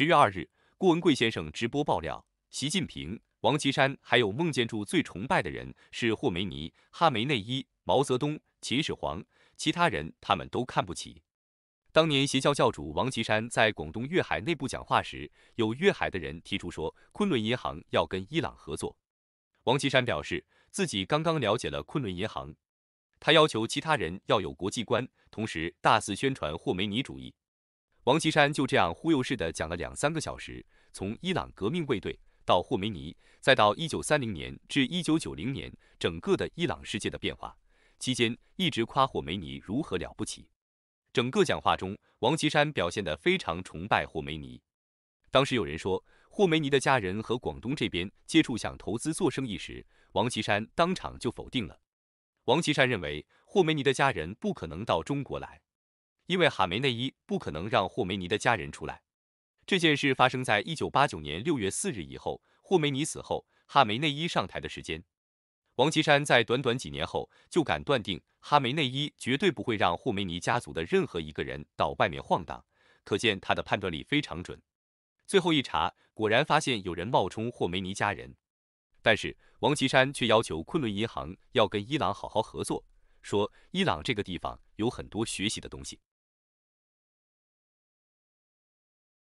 十月二日，郭文贵先生直播爆料，习近平、王岐山还有孟建柱最崇拜的人是霍梅尼、哈梅内伊、毛泽东、秦始皇，其他人他们都看不起。当年邪教教主王岐山在广东粤海内部讲话时，有粤海的人提出说，昆仑银行要跟伊朗合作。王岐山表示自己刚刚了解了昆仑银行，他要求其他人要有国际观，同时大肆宣传霍梅尼主义。王岐山就这样忽悠似的讲了两三个小时，从伊朗革命卫队到霍梅尼，再到一九三零年至一九九零年整个的伊朗世界的变化，期间一直夸霍梅尼如何了不起。整个讲话中，王岐山表现得非常崇拜霍梅尼。当时有人说霍梅尼的家人和广东这边接触想投资做生意时，王岐山当场就否定了。王岐山认为霍梅尼的家人不可能到中国来。因为哈梅内伊不可能让霍梅尼的家人出来。这件事发生在一九八九年六月四日以后，霍梅尼死后，哈梅内伊上台的时间。王岐山在短短几年后就敢断定哈梅内伊绝对不会让霍梅尼家族的任何一个人到外面晃荡，可见他的判断力非常准。最后一查，果然发现有人冒充霍梅尼家人，但是王岐山却要求昆仑银行要跟伊朗好好合作，说伊朗这个地方有很多学习的东西。